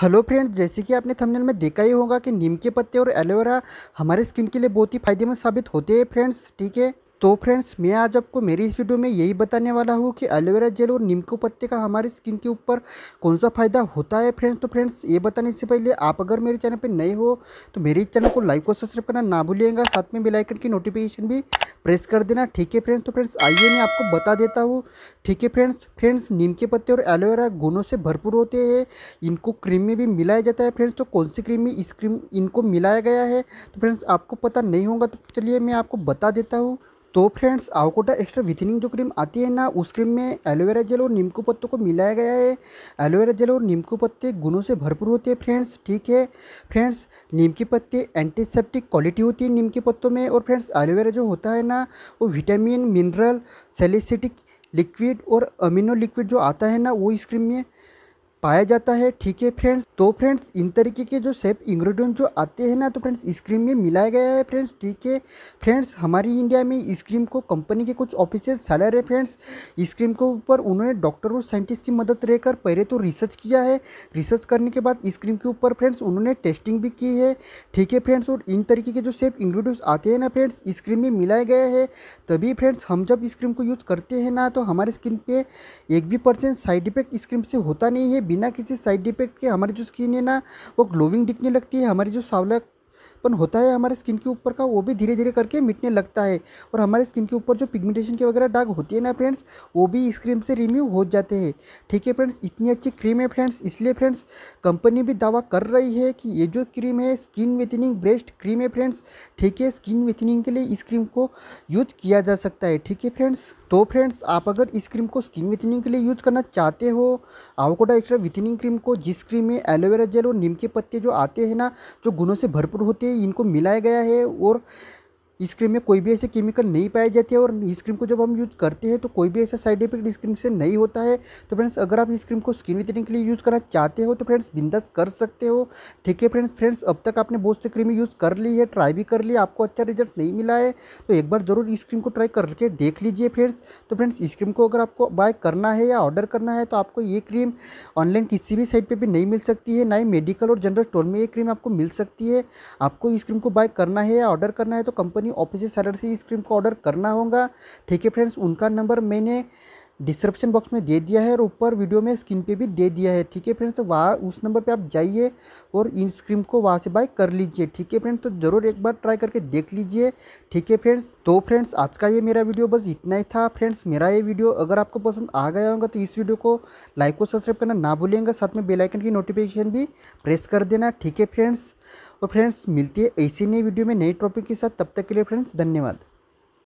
hello friends जैसे कि आपने थंबनेल में देखा ही होगा कि नीम के पत्ते और एलोवेरा हमारे स्किन के लिए बहुत ही फायदेमंद साबित होते हैं फ्रेंड्स ठीक है तो फ्रेंड्स मैं आज आपको मेरी इस वीडियो में यही बताने वाला हूँ कि एलोवेरा जेल और नीम के पत्ते का हमारी स्किन के ऊपर कौन सा फ़ायदा होता है फ्रेंड्स तो फ्रेंड्स ये बताने से पहले आप अगर मेरे चैनल पर नए हो तो मेरे चैनल को लाइक और सब्सक्राइब करना ना भूलिएगा साथ में बेलाइकन की नोटिफिकेशन भी प्रेस कर देना ठीक है फ्रेंड्स तो फ्रेंड्स आइए मैं आपको बता देता हूँ ठीक है फ्रेंड्स फ्रेंड्स नीम के पत्ते और एलोवेरा गुणों से भरपूर होते हैं इनको क्रीम में भी मिलाया जाता है फ्रेंड्स तो कौन सी क्रीम में इस क्रीम इनको मिलाया गया है तो फ्रेंड्स आपको पता नहीं होगा तो चलिए मैं आपको बता देता हूँ तो फ्रेंड्स आवकोटा एक्स्ट्रा विथिनिंग जो क्रीम आती है ना उस क्रीम में एलोवेरा जेल और नीमकू पत्तों को मिलाया गया है एलोवेरा जेल और नीमकू पत्ते गुणों से भरपूर होते हैं फ्रेंड्स ठीक है फ्रेंड्स नीम के पत्ते एंटीसेप्टिक क्वालिटी होती है नीम के पत्तों में और फ्रेंड्स एलोवेरा जो होता है ना वो विटामिन मिनरल सेलिसिटिक लिक्विड और अमीनो लिक्विड जो आता है ना वो इस क्रीम में पाया जाता है ठीक है फ्रेंड्स तो फ्रेंड्स इन तरीके के जो सेफ इंग्रेडिएंट जो आते हैं ना तो फ्रेंड्स इस क्रीम में मिलाया गया है फ्रेंड्स ठीक है फ्रेंड्स हमारी इंडिया में इस क्रीम को कंपनी के कुछ ऑफिसर सैलर रहे फ्रेंड्स इस क्रीम के ऊपर उन्होंने डॉक्टर और साइंटिस्ट की मदद लेकर पहले तो रिसर्च किया है रिसर्च करने के बाद इस क्रीम के ऊपर फ्रेंड्स उन्होंने टेस्टिंग भी की है ठीक है फ्रेंड्स और इन तरीके के जो सेफ इंग्रेडिएंट्स आते हैं ना फ्रेंड्स इस क्रीम में मिलाया गया है तभी फ्रेंड्स हम जब इस क्रीम को यूज़ करते हैं ना तो हमारे स्किन पर एक भी परसेंट साइड इफेक्ट इस क्रीम से होता नहीं है बिना किसी साइड इफेक्ट के हमारी जो स्किन है ना वो ग्लोविंग दिखने लगती है हमारी जो सावला पर होता है हमारे स्किन के ऊपर का वो भी धीरे धीरे करके मिटने लगता है और हमारे स्किन के ऊपर जो पिगमेंटेशन के वगैरह डाग होती है ना फ्रेंड्स वो भी इस क्रीम से रिम्यू हो जाते हैं ठीक है फ्रेंड्स इतनी अच्छी क्रीम है फ्रेंड्स इसलिए फ्रेंड्स कंपनी भी दावा कर रही है कि ये जो क्रीम है स्किन विथनिंग बेस्ट क्रीम है फ्रेंड्स ठीक है स्किन विथनिंग के लिए इस क्रीम को यूज किया जा सकता है ठीक है फ्रेंड्स तो फ्रेंड्स आप अगर इस क्रीम को स्किन विथनिंग के लिए यूज करना चाहते हो आवकोडा एक्स्ट्रा विथनिंग क्रीम को जिस क्रीम में एलोवेरा जेल और नीम के पत्ते जो आते हैं ना जो गुणों से भरपूर होते हैं इनको मिलाया गया है और इस क्रीम में कोई भी ऐसे केमिकल नहीं पाए जाते हैं और इस क्रीम को जब हम यूज़ करते हैं तो कोई भी ऐसा साइड इफेक्ट इस क्रीम से नहीं होता है तो फ्रेंड्स अगर आप इस क्रीम को स्किन वितरने के लिए यूज़ करना चाहते हो तो फ्रेंड्स बिंदास कर सकते हो ठीक है फ्रेंड्स फ्रेंड्स अब तक आपने बहुत सी क्रीम यूज़ कर ली है ट्राई भी कर ली आपको अच्छा रिजल्ट नहीं मिला है तो एक बार ज़रूर इस क्रीम को ट्राई करके देख लीजिए फ्रेंड्स तो फ्रेंड्स इस क्रीम को अगर आपको बाय करना है या ऑर्डर करना है तो आपको ये क्रीम ऑनलाइन किसी भी साइट पर भी नहीं मिल सकती है ना ही मेडिकल और जनरल स्टोर में ये क्रीम आपको मिल सकती है आपको इस क्रीम को बाय करना है या ऑर्डर करना है तो कंपनी कंपनी ऑफिस सेलर से इस क्रीम को ऑर्डर करना होगा ठीक है फ्रेंड्स उनका नंबर मैंने डिस्क्रिप्शन बॉक्स में दे दिया है और ऊपर वीडियो में स्क्रीन पे भी दे दिया है ठीक है फ्रेंड्स तो वहाँ उस नंबर पे आप जाइए और इन स्क्रीम को वहाँ से बाय कर लीजिए ठीक है फ्रेंड्स तो ज़रूर एक बार ट्राई करके देख लीजिए ठीक है फ्रेंड्स तो फ्रेंड्स आज का ये मेरा वीडियो बस इतना ही था फ्रेंड्स मेरा ये वीडियो अगर आपको पसंद आ गया होगा तो इस वीडियो को लाइक और सब्सक्राइब करना ना भूलेंगे साथ में बेलाइकन की नोटिफिकेशन भी प्रेस कर देना ठीक है फ्रेंड्स और फ्रेंड्स मिलती है ऐसी नई वीडियो में नए टॉपिक के साथ तब तक के लिए फ्रेंड्स धन्यवाद